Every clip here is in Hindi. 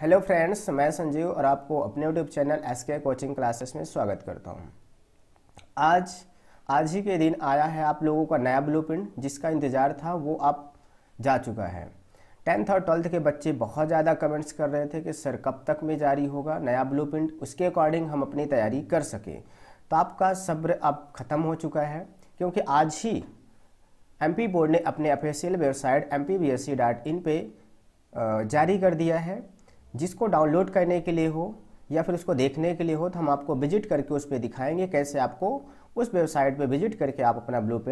हेलो फ्रेंड्स मैं संजीव और आपको अपने YouTube channel S K coaching classes में स्वागत करता हूँ आज आज ही के दिन आया है आप लोगों का नया ब्लू जिसका इंतज़ार था वो आप जा चुका है टेंथ और ट्वेल्थ के बच्चे बहुत ज़्यादा कमेंट्स कर रहे थे कि सर कब तक में जारी होगा नया ब्लू उसके अकॉर्डिंग हम अपनी तैयारी कर सकें तो आपका सब्र अब ख़त्म हो चुका है क्योंकि आज ही एम बोर्ड ने अपने ऑफिशियल वेबसाइट एम पे जारी कर दिया है जिसको डाउनलोड करने के लिए हो या फिर उसको देखने के लिए हो तो हम आपको विजिट करके उस पर दिखाएंगे कैसे आपको उस वेबसाइट पर विजिट करके आप अपना ब्लू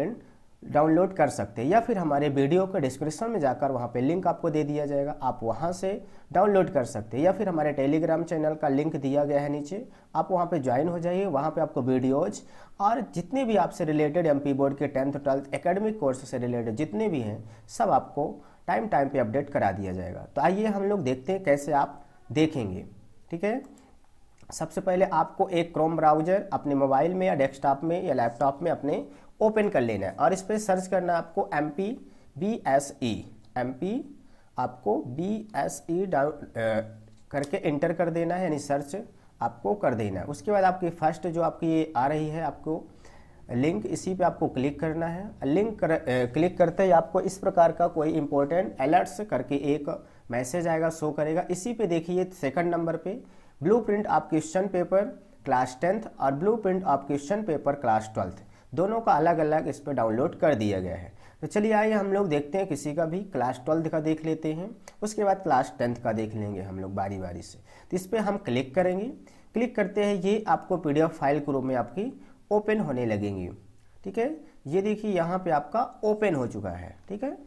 डाउनलोड कर सकते हैं या फिर हमारे वीडियो के डिस्क्रिप्शन में जाकर वहाँ पे लिंक आपको दे दिया जाएगा आप वहाँ से डाउनलोड कर सकते हैं या फिर हमारे टेलीग्राम चैनल का लिंक दिया गया है नीचे आप वहाँ पे ज्वाइन हो जाइए वहाँ पे आपको वीडियोज और जितने भी आपसे रिलेटेड एमपी बोर्ड के टेंथ ट्वेल्थ एकेडमिक कोर्स से रिलेटेड जितने भी हैं सब आपको टाइम टाइम पे अपडेट करा दिया जाएगा तो आइए हम लोग देखते हैं कैसे आप देखेंगे ठीक है सबसे पहले आपको एक क्रोम ब्राउज़र अपने मोबाइल में या डेस्कटॉप में या लैपटॉप में अपने ओपन कर लेना है और इस पर सर्च करना है आपको M P B S E M P आपको बी एस ई डाउन करके इंटर कर देना है यानी सर्च आपको कर देना है उसके बाद आपकी फर्स्ट जो आपकी आ रही है आपको लिंक इसी पे आपको क्लिक करना है लिंक कर, क्लिक करते ही आपको इस प्रकार का कोई इंपॉर्टेंट अलर्ट्स करके एक मैसेज आएगा शो करेगा इसी पे देखिए सेकंड नंबर पे ब्लू प्रिंट आप क्वेश्चन पेपर क्लास टेंथ और ब्लू प्रिंट आप क्वेश्चन पेपर क्लास ट्वेल्थ दोनों का अलग अलग इस पर डाउनलोड कर दिया गया है तो चलिए आइए हम लोग देखते हैं किसी का भी क्लास ट्वेल्थ का देख लेते हैं उसके बाद क्लास टेंथ का देख लेंगे हम लोग बारी बारी से तो इस पर हम क्लिक करेंगे क्लिक करते हैं ये आपको पीडीएफ फाइल के रूप में आपकी ओपन होने लगेंगी ठीक है ये देखिए यहाँ पे आपका ओपन हो चुका है ठीक है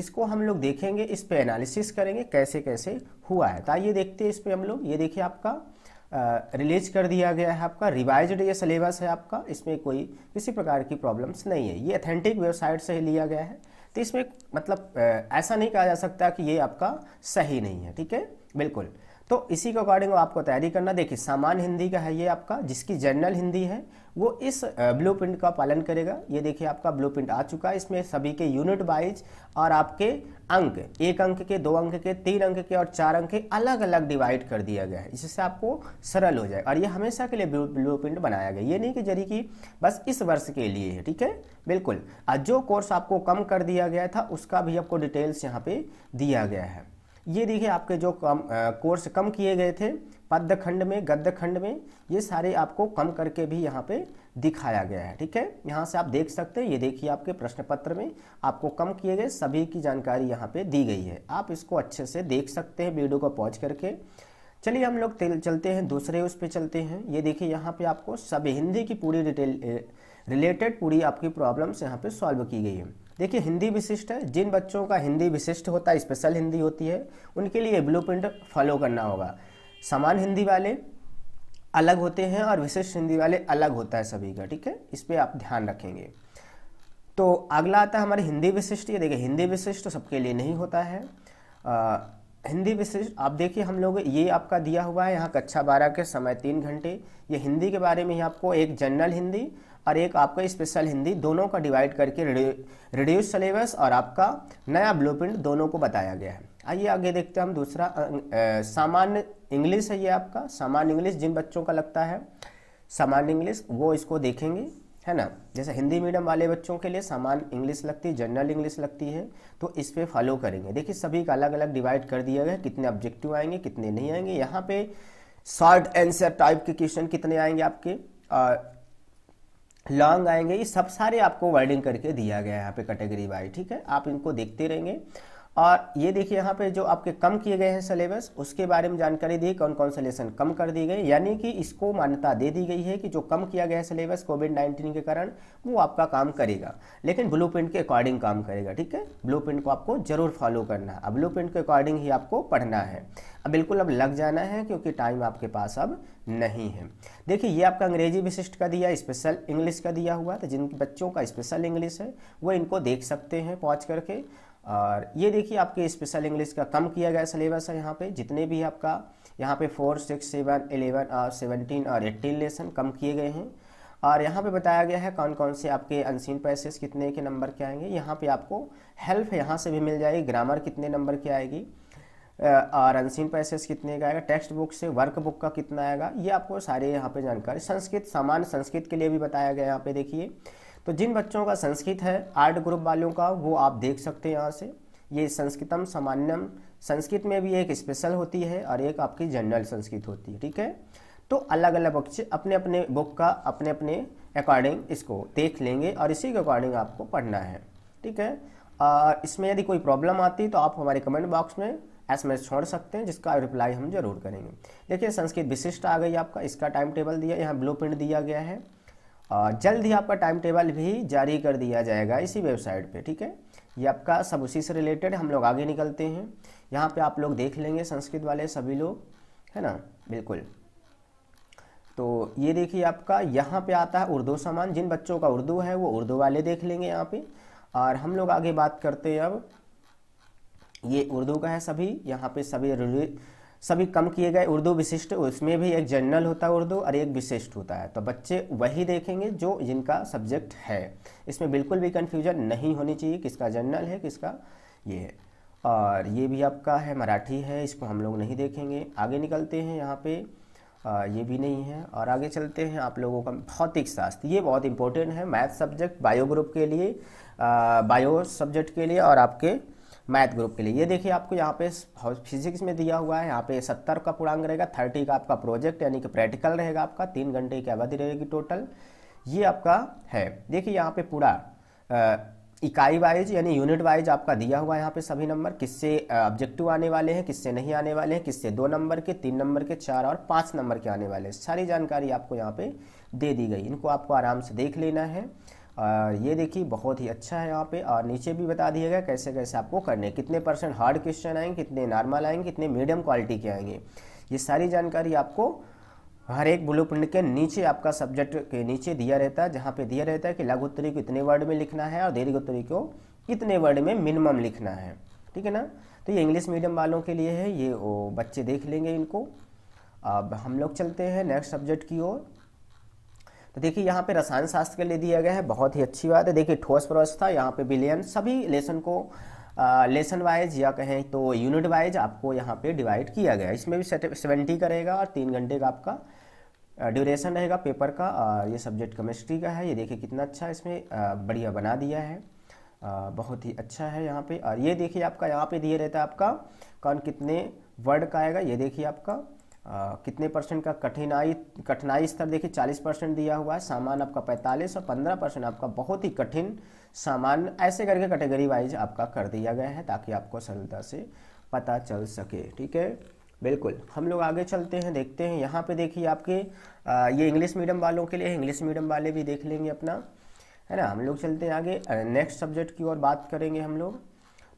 इसको हम लोग देखेंगे इस पर एनालिसिस करेंगे कैसे कैसे हुआ है तो आइए देखते हैं इस पर हम लोग ये देखिए आपका रिलीज कर दिया गया है आपका रिवाइज्ड ये सिलेबस है आपका इसमें कोई किसी प्रकार की प्रॉब्लम्स नहीं है ये अथेंटिक वेबसाइट से ही लिया गया है तो इसमें मतलब ऐसा नहीं कहा जा सकता कि ये आपका सही नहीं है ठीक है बिल्कुल तो इसी के अकॉर्डिंग आपको तैयारी करना देखिए सामान्य हिंदी का है ये आपका जिसकी जनरल हिंदी है वो इस ब्लू प्रिंट का पालन करेगा ये देखिए आपका ब्लू प्रिंट आ चुका है इसमें सभी के यूनिट वाइज और आपके अंक एक अंक के दो अंक के तीन अंक के और चार अंक के अलग अलग डिवाइड कर दिया गया है जिससे आपको सरल हो जाए और ये हमेशा के लिए ब्लू प्रिंट बनाया गया ये नहीं कि जरी कि बस इस वर्ष के लिए है ठीक है बिल्कुल और जो कोर्स आपको कम कर दिया गया था उसका भी आपको डिटेल्स यहाँ पर दिया गया है ये देखिए आपके जो कम कोर्स कम किए गए थे पद्य खंड में गद्य खंड में ये सारे आपको कम करके भी यहाँ पे दिखाया गया है ठीक है यहाँ से आप देख सकते हैं ये देखिए आपके प्रश्न पत्र में आपको कम किए गए सभी की जानकारी यहाँ पे दी गई है आप इसको अच्छे से देख सकते हैं वीडियो को पॉज करके चलिए हम लोग चलते हैं दूसरे उस पर चलते हैं ये देखिए यहाँ पर आपको सभी हिंदी की पूरी डिटेल रिलेटेड पूरी आपकी प्रॉब्लम्स यहाँ पर सॉल्व की गई है देखिए हिंदी विशिष्ट है जिन बच्चों का हिंदी विशिष्ट होता है स्पेशल हिंदी होती है उनके लिए ब्लू फॉलो करना होगा समान हिंदी वाले अलग होते हैं और विशिष्ट हिंदी वाले अलग होता है सभी का ठीक है इस पर आप ध्यान रखेंगे तो अगला आता है हमारे हिंदी विशिष्ट ये देखिए हिंदी विशिष्ट तो सबके लिए नहीं होता है आ, हिंदी विशिष्ट आप देखिए हम लोग ये आपका दिया हुआ है यहाँ कक्षा बारह के समय तीन घंटे ये हिंदी के बारे में ही आपको एक जनरल हिंदी और एक आपका स्पेशल हिंदी दोनों का डिवाइड करके रिड्यूस सिलेबस और आपका नया प्रिंट दोनों को बताया गया है आइए आगे देखते हैं हम दूसरा सामान्य इंग्लिश है ये आपका सामान्य इंग्लिश जिन बच्चों का लगता है सामान्य इंग्लिश वो इसको देखेंगे है ना जैसे हिंदी मीडियम वाले बच्चों के लिए सामान्य इंग्लिश लगती है जनरल इंग्लिश लगती है तो इस पर फॉलो करेंगे देखिए सभी का अलग अलग डिवाइड कर दिया गया कितने ऑब्जेक्टिव आएंगे कितने नहीं आएंगे यहाँ पे शॉर्ट आंसर टाइप के क्वेश्चन कितने आएंगे आपके लॉन्ग आएंगे ये सब सारे आपको वर्डिंग करके दिया गया है यहाँ पे कैटेगरी वाइज ठीक है आप इनको देखते रहेंगे और ये देखिए यहाँ पे जो आपके कम किए गए हैं सिलेबस उसके बारे में जानकारी दी कौन कौन से लेसन कम कर दिए गए यानी कि इसको मान्यता दे दी गई है कि जो कम किया गया है सिलेबस कोविड नाइन्टीन के कारण वो आपका काम करेगा लेकिन ब्लू के अकॉर्डिंग काम करेगा ठीक है ब्लू को आपको जरूर फॉलो करना है ब्लू के अकॉर्डिंग ही आपको पढ़ना है बिल्कुल अब लग जाना है क्योंकि टाइम आपके पास अब नहीं है देखिए ये आपका अंग्रेजी विशिष्ट का दिया स्पेशल इंग्लिश का दिया हुआ तो जिन बच्चों का स्पेशल इंग्लिश है वो इनको देख सकते हैं पहुँच करके और ये देखिए आपके स्पेशल इंग्लिश का कम किया गया सिलेबस है यहाँ पे जितने भी आपका यहाँ पे फोर सिक्स सेवन एलेवन और सेवनटीन और एट्टीन लेसन कम किए गए हैं और यहाँ पे बताया गया है कौन कौन से आपके अनसीन पैसेज कितने के नंबर के आएंगे यहाँ पे आपको हेल्प यहाँ से भी मिल जाएगी ग्रामर कितने नंबर की आएगी अनसिन पैसेज कितने का आएगा टेक्स्ट बुक से वर्क बुक का कितना आएगा ये आपको सारे यहाँ पे जानकारी संस्कृत सामान्य संस्कृत के लिए भी बताया गया यहाँ पे देखिए तो जिन बच्चों का संस्कृत है आर्ट ग्रुप वालों का वो आप देख सकते हैं यहाँ से ये संस्कृतम सामान्यम संस्कृत में भी एक स्पेशल होती है और एक आपकी जनरल संस्कृत होती है ठीक है तो अलग अलग बच्चे अपने अपने बुक का अपने अपने अकॉर्डिंग इसको देख लेंगे और इसी के अकॉर्डिंग आपको पढ़ना है ठीक है और इसमें यदि कोई प्रॉब्लम आती तो आप हमारे कमेंट बॉक्स में एस में छोड़ सकते हैं जिसका रिप्लाई हम जरूर करेंगे देखिए संस्कृत विशिष्ट आ गई आपका इसका टाइम टेबल दिया यहाँ ब्लू दिया गया है जल्द ही आपका टाइम टेबल भी जारी कर दिया जाएगा इसी वेबसाइट पे ठीक है ये आपका सब उसी से रिलेटेड हम लोग आगे निकलते हैं यहाँ पे आप लोग देख लेंगे संस्कृत वाले सभी लोग है ना बिल्कुल तो ये देखिए आपका यहाँ पे आता है उर्दू सामान जिन बच्चों का उर्दू है वो उर्दू वाले देख लेंगे यहाँ पे और हम लोग आगे बात करते हैं अब ये उर्दू का है सभी यहाँ पे सभी सभी कम किए गए उर्दू विशिष्ट उसमें भी एक जनरल होता है उर्दू और एक विशिष्ट होता है तो बच्चे वही देखेंगे जो जिनका सब्जेक्ट है इसमें बिल्कुल भी कन्फ्यूजन नहीं होनी चाहिए किसका जनरल है किसका ये है और ये भी आपका है मराठी है इसको हम लोग नहीं देखेंगे आगे निकलते हैं यहाँ पे आ, ये भी नहीं है और आगे चलते हैं आप लोगों का भौतिक शास्त्र ये बहुत इंपॉर्टेंट है मैथ सब्जेक्ट बायो ग्रुप के लिए आ, बायो सब्जेक्ट के लिए और आपके मैथ ग्रुप के लिए ये देखिए आपको यहाँ पे फिजिक्स में दिया हुआ है यहाँ पे सत्तर का पूर्णांग रहेगा थर्टी का आपका प्रोजेक्ट यानी कि प्रैक्टिकल रहेगा आपका तीन घंटे की अवधि रहेगी टोटल ये आपका है देखिए यहाँ पे पूरा इकाई वाइज यानी यूनिट वाइज आपका दिया हुआ है यहाँ पे सभी नंबर किससे ऑब्जेक्टिव आने वाले हैं किससे नहीं आने वाले हैं किससे दो नंबर के तीन नंबर के चार और पाँच नंबर के आने वाले हैं सारी जानकारी आपको यहाँ पे दे दी गई इनको आपको आराम से देख लेना है ये देखिए बहुत ही अच्छा है यहाँ पे और नीचे भी बता दिया गया कैसे कैसे आपको करने कितने परसेंट हार्ड क्वेश्चन आएंगे कितने नॉर्मल आएंगे कितने मीडियम क्वालिटी के आएंगे ये सारी जानकारी आपको हर एक ब्लू प्रिंट के नीचे आपका सब्जेक्ट के नीचे दिया रहता है जहाँ पे दिया रहता है कि लघु उत्तरी को इतने वर्ड में लिखना है और दीर्घोत्तरी को इतने वर्ड में मिनिमम लिखना है ठीक है ना तो ये इंग्लिश मीडियम वालों के लिए है ये वो बच्चे देख लेंगे इनको अब हम लोग चलते हैं नेक्स्ट सब्जेक्ट की ओर तो देखिए यहाँ पे रसायन शास्त्र के लिए दिया गया है बहुत ही अच्छी बात है देखिए ठोस प्रवस्था यहाँ पे विलयन सभी लेसन को लेसन वाइज या कहें तो यूनिट वाइज आपको यहाँ पे डिवाइड किया गया इसमें भी सेवेंटी का रहेगा और तीन घंटे का आपका ड्यूरेशन रहेगा पेपर का और ये सब्जेक्ट केमिस्ट्री का है ये देखिए कितना अच्छा इसमें बढ़िया बना दिया है आ, बहुत ही अच्छा है यहाँ पे और ये देखिए आपका यहाँ पे दिए रहता है आपका कौन कितने वर्ड का आएगा ये देखिए आपका कितने परसेंट का कठिनाई कठिनाई स्तर देखिए 40 परसेंट दिया हुआ है सामान आपका 45 और 15 परसेंट आपका बहुत ही कठिन सामान ऐसे करके कैटेगरी वाइज आपका कर दिया गया है ताकि आपको सरलता से पता चल सके ठीक है बिल्कुल हम लोग आगे चलते हैं देखते हैं यहाँ पे देखिए आपके आ, ये इंग्लिश मीडियम वालों के लिए इंग्लिश मीडियम वाले भी देख लेंगे अपना है ना हम लोग चलते हैं आगे नेक्स्ट सब्जेक्ट की ओर बात करेंगे हम लोग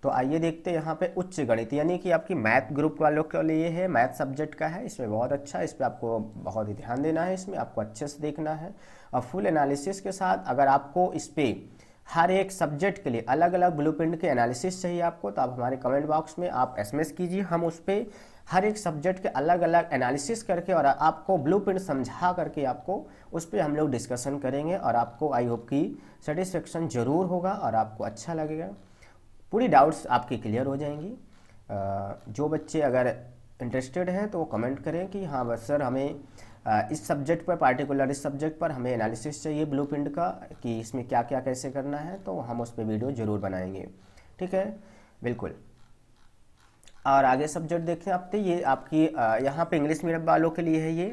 तो आइए देखते हैं यहाँ पे उच्च गणित यानी कि आपकी मैथ ग्रुप वालों के लिए है मैथ सब्जेक्ट का है इसमें बहुत अच्छा है इस पर आपको बहुत ही ध्यान देना है इसमें आपको अच्छे से देखना है और फुल एनालिसिस के साथ अगर आपको इस पर हर एक सब्जेक्ट के लिए अलग अलग ब्लू के एनालिसिस चाहिए आपको तो आप हमारे कमेंट बॉक्स में आप एस कीजिए हम उस पर हर एक सब्जेक्ट के अलग अलग एनालिसिस करके और आपको ब्लू समझा करके आपको उस पर हम लोग डिस्कशन करेंगे और आपको आई होप की सेटिस्फेक्शन ज़रूर होगा और आपको अच्छा लगेगा पूरी डाउट्स आपकी क्लियर हो जाएंगी जो बच्चे अगर इंटरेस्टेड हैं तो वो कमेंट करें कि हाँ बस सर हमें इस सब्जेक्ट पर पार्टिकुलर इस सब्जेक्ट पर हमें एनालिसिस चाहिए ब्लू का कि इसमें क्या क्या कैसे करना है तो हम उस पर वीडियो ज़रूर बनाएंगे ठीक है बिल्कुल और आगे सब्जेक्ट देखें आप तो ये आपकी यहाँ पे इंग्लिश मीडियम वालों के लिए है ये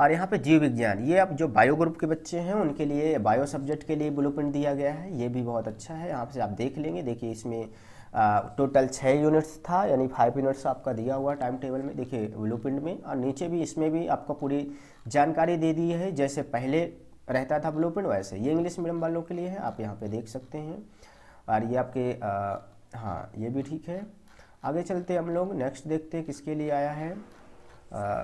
और यहाँ पे जीव विज्ञान ये आप जो बायो ग्रुप के बच्चे हैं उनके लिए बायो सब्जेक्ट के लिए ब्लू दिया गया है ये भी बहुत अच्छा है यहाँ से आप देख लेंगे देखिए इसमें आ, टोटल छः यूनिट्स था यानी फाइव यूनिट्स आपका दिया हुआ टाइम टेबल में देखिए ब्लू में और नीचे भी इसमें भी आपको पूरी जानकारी दे दी है जैसे पहले रहता था ब्लू वैसे ये इंग्लिश मीडियम वालों के लिए है आप यहाँ पर देख सकते हैं और ये आपके हाँ ये भी ठीक है आगे चलते हम लोग नेक्स्ट देखते हैं किसके लिए आया है आ,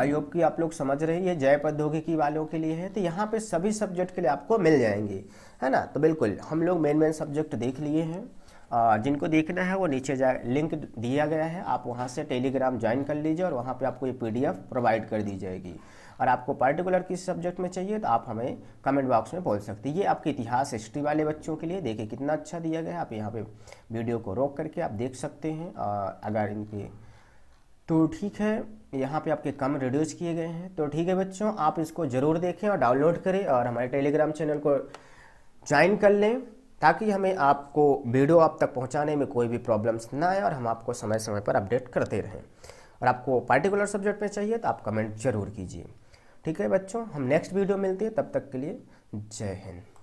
आयोग की आप लोग समझ रहे हैं ये जय प्रौद्योगिकी वालों के लिए है तो यहाँ पे सभी सब्जेक्ट के लिए आपको मिल जाएंगे है ना तो बिल्कुल हम लोग मेन मेन सब्जेक्ट देख लिए हैं जिनको देखना है वो नीचे जा लिंक दिया गया है आप वहाँ से टेलीग्राम ज्वाइन कर लीजिए और वहाँ पर आपको ये पी प्रोवाइड कर दी जाएगी और आपको पर्टिकुलर किस सब्जेक्ट में चाहिए तो आप हमें कमेंट बॉक्स में बोल सकते हैं ये आपके इतिहास हिस्ट्री वाले बच्चों के लिए देखिए कितना अच्छा दिया गया है आप यहाँ पे वीडियो को रोक करके आप देख सकते हैं अगर इनके तो ठीक है यहाँ पे आपके कम रिड्यूस किए गए हैं तो ठीक है बच्चों आप इसको ज़रूर देखें और डाउनलोड करें और हमारे टेलीग्राम चैनल को ज्वाइन कर लें ताकि हमें आपको वीडियो आप तक पहुँचाने में कोई भी प्रॉब्लम्स ना आए और हम आपको समय समय पर अपडेट करते रहें और आपको पार्टिकुलर सब्जेक्ट में चाहिए तो आप कमेंट ज़रूर कीजिए ठीक है बच्चों हम नेक्स्ट वीडियो मिलते हैं तब तक के लिए जय हिंद